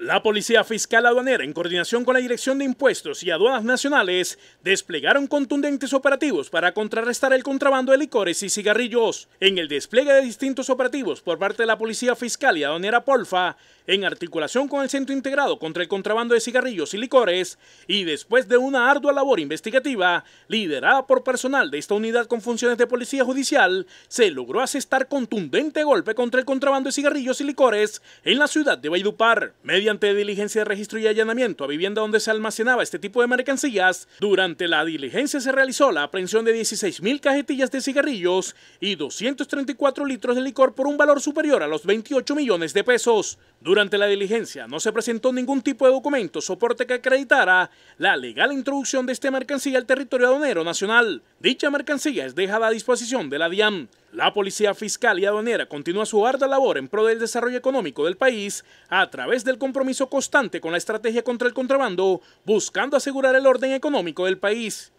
La Policía Fiscal Aduanera, en coordinación con la Dirección de Impuestos y Aduanas Nacionales, desplegaron contundentes operativos para contrarrestar el contrabando de licores y cigarrillos. En el despliegue de distintos operativos por parte de la Policía Fiscal y Aduanera Polfa, en articulación con el Centro Integrado contra el Contrabando de Cigarrillos y Licores, y después de una ardua labor investigativa liderada por personal de esta unidad con funciones de Policía Judicial, se logró asestar contundente golpe contra el contrabando de cigarrillos y licores en la ciudad de Valledupar mediante diligencia de registro y allanamiento a vivienda donde se almacenaba este tipo de mercancías, durante la diligencia se realizó la aprehensión de 16.000 cajetillas de cigarrillos y 234 litros de licor por un valor superior a los 28 millones de pesos. Durante la diligencia no se presentó ningún tipo de documento soporte que acreditara la legal introducción de esta mercancía al territorio aduanero nacional. Dicha mercancía es dejada a disposición de la DIAN. La Policía Fiscal y Aduanera continúa su arda labor en pro del desarrollo económico del país a través del compromiso constante con la estrategia contra el contrabando, buscando asegurar el orden económico del país.